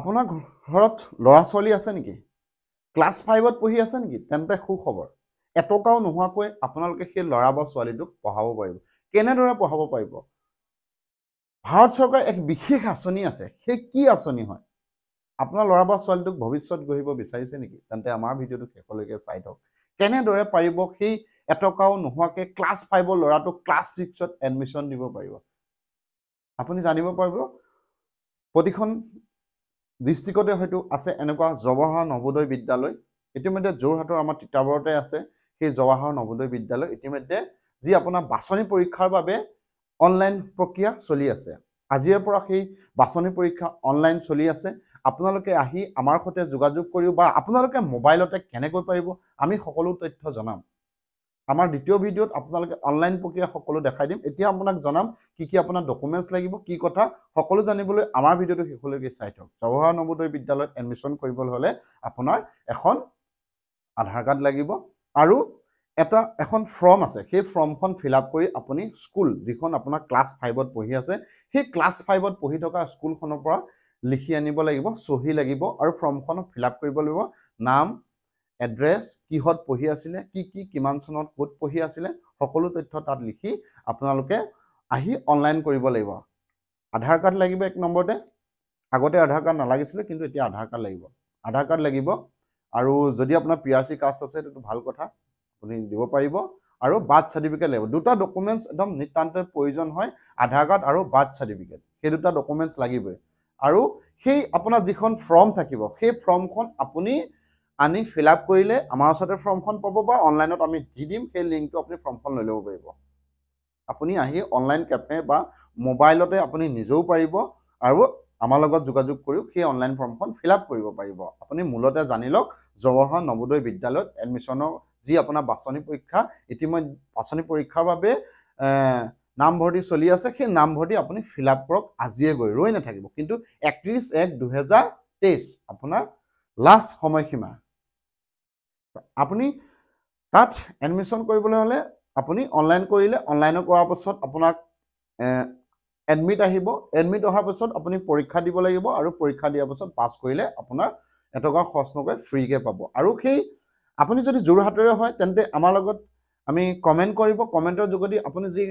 আপোনাৰ ঘৰত ল'ৰা ছোৱালী আছে নেকি ক্লাছ ফাইভত পঢ়ি আছে নেকি তেন্তে সুখবৰ এটকাও নোহোৱাকৈ আপোনালোকে সেই ল'ৰা বা ছোৱালীটোক পঢ়াব পাৰিব কেনেদৰে পঢ়াব পাৰিব ভাৰত চৰকাৰ এক বিশেষ আঁচনি আছে সেই কি আঁচনি হয় আপোনাৰ ল'ৰা বা ছোৱালীটোক ভৱিষ্যত গঢ়িব বিচাৰিছে নেকি তেন্তে আমাৰ ভিডিঅ'টো শেষলৈকে চাই থওক কেনেদৰে পাৰিব সেই এটকাও নোহোৱাকৈ ক্লাছ ফাইভৰ ল'ৰাটোক ক্লাছ ছিক্সত এডমিশ্যন দিব পাৰিব আপুনি জানিব পাৰিব প্ৰতিখন ডিষ্ট্ৰিক্টতে হয়তো আছে এনেকুৱা জৱাহৰ নৱোদয় বিদ্যালয় ইতিমধ্যে যোৰহাটৰ আমাৰ তিতাবৰতে আছে সেই জৱাহৰ নৱোদয় বিদ্যালয় ইতিমধ্যে যি আপোনাৰ বাছনি পৰীক্ষাৰ বাবে অনলাইন প্ৰক্ৰিয়া চলি আছে আজিৰে পৰা সেই বাছনি পৰীক্ষা অনলাইন চলি আছে আপোনালোকে আহি আমাৰ সৈতে যোগাযোগ কৰিব বা আপোনালোকে মোবাইলতে কেনেকৈ পাৰিব আমি সকলো তথ্য জনাম আমাৰ দ্বিতীয় ভিডিঅ'ত আপোনালোকে অনলাইন প্ৰক্ৰিয়া সকলো দেখাই দিম এতিয়া আপোনাক জনাম কি কি আপোনাৰ ডকুমেণ্টছ লাগিব কি কথা সকলো জানিবলৈ আমাৰ ভিডিঅ'টো শেষলৈকে চাই থওক জৱাহৰ নৱোদয় বিদ্যালয়ত এডমিশ্যন কৰিবলৈ হ'লে আপোনাৰ এখন আধাৰ কাৰ্ড লাগিব আৰু এটা এখন ফৰ্ম আছে সেই ফৰ্মখন ফিল আপ কৰি আপুনি স্কুল যিখন আপোনাৰ ক্লাছ ফাইভত পঢ়ি আছে সেই ক্লাছ ফাইভত পঢ়ি থকা স্কুলখনৰ পৰা লিখি আনিব লাগিব চহী লাগিব আৰু ফৰ্মখন ফিল আপ কৰিব লাগিব নাম এড্ৰেছ কিহত পঢ়ি আছিলে কি কি কিমান চনত ক'ত পঢ়ি আছিলে সকলো তথ্য তাত লিখি আপোনালোকে আহি অনলাইন কৰিব লাগিব আধাৰ কাৰ্ড লাগিব এক নম্বৰতে আগতে আধাৰ কাৰ্ড নালাগিছিলে কিন্তু এতিয়া আধাৰ কাৰ্ড লাগিব আধাৰ কাৰ্ড লাগিব আৰু যদি আপোনাৰ পি আৰ চি কাষ্ট আছে সেইটো ভাল কথা আপুনি দিব পাৰিব আৰু বাৰ্থ চাৰ্টিফিকেট লাগিব দুটা ডকুমেণ্টছ একদম নিতান্তই প্ৰয়োজন হয় আধাৰ কাৰ্ড আৰু বাৰ্থ চাৰ্টিফিকেট সেই দুটা ডকুমেণ্টছ লাগিবই আৰু সেই আপোনাৰ যিখন ফৰ্ম থাকিব সেই ফৰ্মখন আপুনি আনি ফিল আপ কৰিলে আমাৰ ওচৰতে ফৰ্মখন পাব বা অনলাইনত আমি দি দিম সেই লিংকটো আপুনি ফৰ্মখন লৈ ল'ব পাৰিব আপুনি আহি অনলাইন কেফে বা মোবাইলতে আপুনি নিজেও পাৰিব আৰু আমাৰ লগত যোগাযোগ কৰিও সেই অনলাইন ফৰ্মখন ফিল আপ কৰিব পাৰিব আপুনি মূলতে জানি লওক জৱাহৰ নৱোদয় বিদ্যালয়ত এডমিশ্যনৰ যি আপোনাৰ বাছনি পৰীক্ষা ইতিমধ্যে বাছনি পৰীক্ষাৰ বাবে নামভৰ্তি চলি আছে সেই নামভৰ্তি আপুনি ফিল আপ কৰক আজিয়ে গৈ ৰৈ নাথাকিব কিন্তু একত্ৰিছ এক দুহেজাৰ তেইছ আপোনাৰ লাষ্ট সময়সীমা আপুনি তাত এডমিশ্যন কৰিবলৈ হ'লে আপুনি অনলাইন কৰিলে অনলাইন কৰাৰ পাছত আপোনাক এডমিট আহিব এডমিট অহাৰ পাছত আপুনি পৰীক্ষা দিব লাগিব আৰু পৰীক্ষা দিয়াৰ পাছত পাছ কৰিলে আপোনাৰ এটকা খৰচ নকৰে ফ্ৰীকৈ পাব আৰু সেই আপুনি যদি যোৰহাটৰে হয় তেন্তে আমাৰ লগত আমি কমেণ্ট কৰিব কমেণ্টৰ যোগেদি আপুনি যি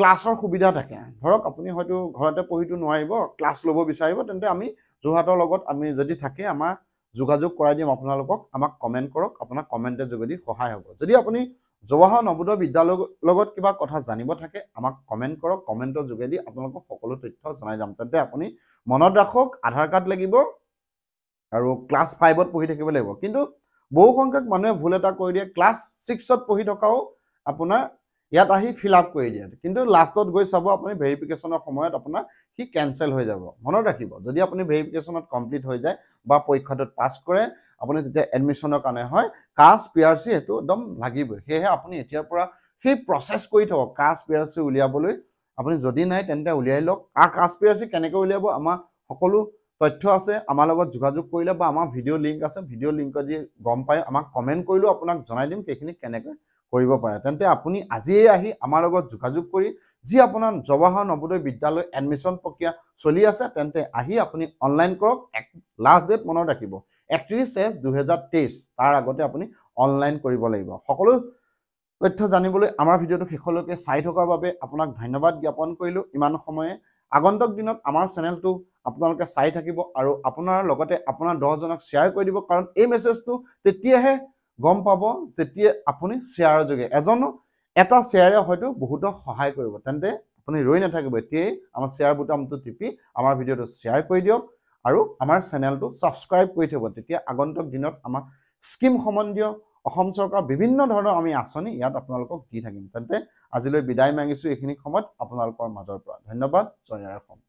ক্লাছৰ সুবিধা থাকে ধৰক আপুনি হয়তো ঘৰতে পঢ়িতো নোৱাৰিব ক্লাছ ল'ব বিচাৰিব তেন্তে আমি যোৰহাটৰ লগত আমি যদি থাকে আমাৰ যোগাযোগ কৰাই দিম আপোনালোকক আমাক কমেণ্ট কৰক আপোনাক কমেণ্টৰ যোগেদি সহায় হ'ব যদি আপুনি জৱাহৰ নৱোদয় বিদ্যালয়ৰ লগত কিবা কথা জানিব থাকে আমাক কমেণ্ট কৰক কমেণ্টৰ যোগেদি আপোনালোকক সকলো তথ্য জনাই যাম তেন্তে আপুনি মনত ৰাখক আধাৰ কাৰ্ড লাগিব আৰু ক্লাছ ফাইভত পঢ়ি থাকিব লাগিব কিন্তু বহুসংখ্যক মানুহে ভুল এটা কৰি দিয়ে ক্লাছ ছিক্সত পঢ়ি থকাও আপোনাৰ ইয়াত আহি ফিল আপ কৰি দিয়ে কিন্তু লাষ্টত গৈ চাব আপুনি ভেৰিফিকেশ্যনৰ সময়ত আপোনাৰ সি কেঞ্চেল হৈ যাব মনত ৰাখিব যদি আপুনি ভেৰিফিকেশ্যনত কমপ্লিট হৈ যায় বা পৰীক্ষাটোত পাছ কৰে আপুনি যেতিয়া এডমিশ্যনৰ কাৰণে হয় কাষ্ট পি আৰ চি সেইটো একদম লাগিবই সেয়েহে আপুনি এতিয়াৰ পৰা সেই প্ৰচেছ কৰি থওক কাষ্ট পি আৰ চি উলিয়াবলৈ আপুনি যদি নাই তেন্তে উলিয়াই লওক কাৰ কাষ্ট পি আৰ চি কেনেকৈ উলিয়াব আমাৰ সকলো তথ্য আছে আমাৰ লগত যোগাযোগ কৰিলে বা আমাৰ ভিডিঅ' লিংক আছে ভিডিঅ' লিংকত যদি গম পায় আমাক কমেণ্ট কৰিলেও আপোনাক জনাই দিম সেইখিনি কেনেকৈ কৰিব পাৰে তেন্তে আপুনি আজিয়ে আহি আমাৰ লগত যোগাযোগ কৰি যি আপোনাৰ জৱাহৰ নৱোদয় বিদ্যালয় এডমিশ্যন প্ৰক্ৰিয়া চলি আছে তেন্তে আহি আপুনি অনলাইন কৰক লাষ্ট ডেট মনত ৰাখিব একত্ৰিছ এক দুহেজাৰ তেইছ তাৰ আগতে আপুনি অনলাইন কৰিব লাগিব সকলো তথ্য জানিবলৈ আমাৰ ভিডিঅ'টো শেষলৈকে চাই থকাৰ বাবে আপোনাক ধন্যবাদ জ্ঞাপন কৰিলোঁ ইমান সময়ে আগন্তুক দিনত আমাৰ চেনেলটো আপোনালোকে চাই থাকিব আৰু আপোনাৰ লগতে আপোনাৰ দহজনক শ্বেয়াৰ কৰি দিব কাৰণ এই মেছেজটো তেতিয়াহে গম পাব তেতিয়া আপুনি শ্বেয়াৰৰ যোগে এজন এটা শ্বেয়াৰে হয়তো বহুতক সহায় কৰিব তেন্তে আপুনি ৰৈ নাথাকিব এতিয়াই আমাৰ শ্বেয়াৰ বুটামটো টিপি আমাৰ ভিডিঅ'টো শ্বেয়াৰ কৰি দিয়ক আৰু আমাৰ চেনেলটো ছাবস্ক্ৰাইব কৰি থ'ব তেতিয়া আগন্তুক দিনত আমাৰ স্কিম সম্বন্ধীয় অসম চৰকাৰ বিভিন্ন ধৰণৰ আমি আঁচনি ইয়াত আপোনালোকক দি থাকিম তেন্তে আজিলৈ বিদায় মাগিছোঁ এইখিনি সময়ত আপোনালোকৰ মাজৰ পৰা ধন্যবাদ জয় অসম